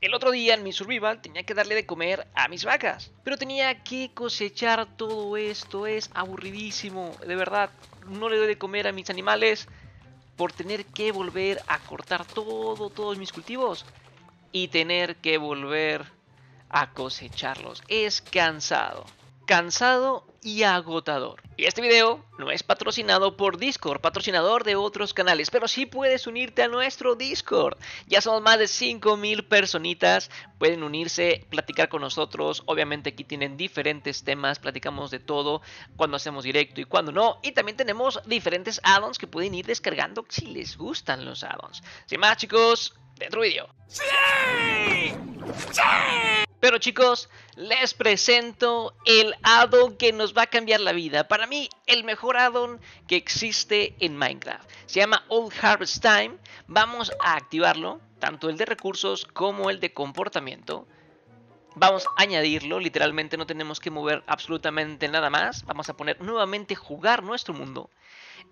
El otro día en mi survival tenía que darle de comer a mis vacas, pero tenía que cosechar todo esto, es aburridísimo, de verdad, no le doy de comer a mis animales por tener que volver a cortar todo, todos mis cultivos y tener que volver a cosecharlos, es cansado cansado y agotador. Y este video no es patrocinado por Discord, patrocinador de otros canales, pero sí puedes unirte a nuestro Discord. Ya somos más de 5000 personitas, pueden unirse, platicar con nosotros. Obviamente aquí tienen diferentes temas, platicamos de todo, cuando hacemos directo y cuando no. Y también tenemos diferentes addons que pueden ir descargando si les gustan los addons Sin más, chicos, dentro vídeo. ¡Sí! chicos, les presento el addon que nos va a cambiar la vida. Para mí, el mejor addon que existe en Minecraft. Se llama Old Harvest Time. Vamos a activarlo, tanto el de recursos como el de comportamiento. Vamos a añadirlo, literalmente no tenemos que mover absolutamente nada más. Vamos a poner nuevamente jugar nuestro mundo.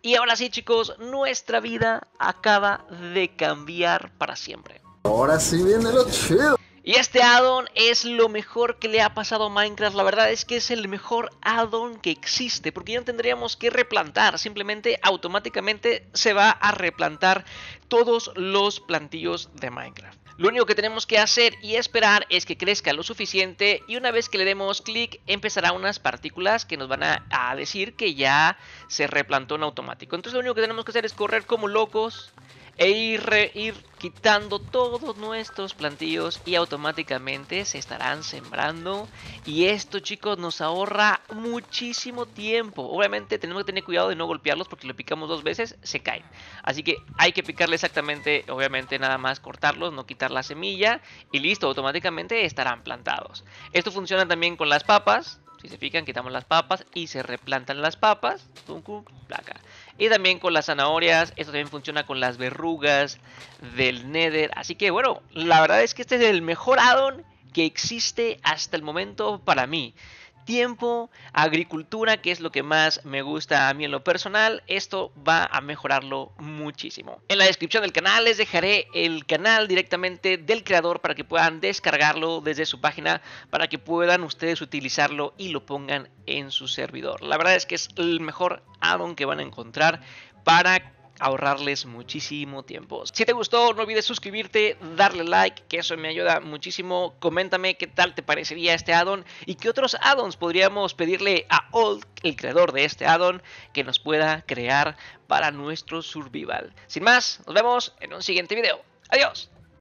Y ahora sí chicos, nuestra vida acaba de cambiar para siempre. Ahora sí viene lo chido. Y este addon es lo mejor que le ha pasado a Minecraft. La verdad es que es el mejor addon que existe. Porque ya no tendríamos que replantar. Simplemente automáticamente se va a replantar todos los plantillos de Minecraft. Lo único que tenemos que hacer y esperar es que crezca lo suficiente y una vez que le demos clic empezará unas partículas que nos van a, a, decir que ya se replantó en automático. Entonces lo único que tenemos que hacer es correr como locos e ir, quitando todos nuestros plantillos y automáticamente se estarán sembrando. Y esto chicos nos ahorra muchísimo tiempo. Obviamente tenemos que tener cuidado de no golpearlos porque lo picamos dos veces, se caen. Así que hay que picarle exactamente, obviamente nada más cortarlos, no quitar la semilla y listo, automáticamente estarán plantados. Esto funciona también con las papas. Y se quitamos las papas y se replantan las papas. placa. Y también con las zanahorias, esto también funciona con las verrugas del Nether. Así que bueno, la verdad es que este es el mejor addon que existe hasta el momento para mí tiempo, agricultura, que es lo que más me gusta a mí en lo personal, esto va a mejorarlo muchísimo. En la descripción del canal les dejaré el canal directamente del creador para que puedan descargarlo desde su página, para que puedan ustedes utilizarlo y lo pongan en su servidor. La verdad es que es el mejor addon que van a encontrar para ahorrarles muchísimo tiempo. Si te gustó, no olvides suscribirte, darle like, que eso me ayuda muchísimo. Coméntame qué tal te parecería este addon y qué otros addons podríamos pedirle a Old, el creador de este addon que nos pueda crear para nuestro survival. Sin más, nos vemos en un siguiente video. Adiós.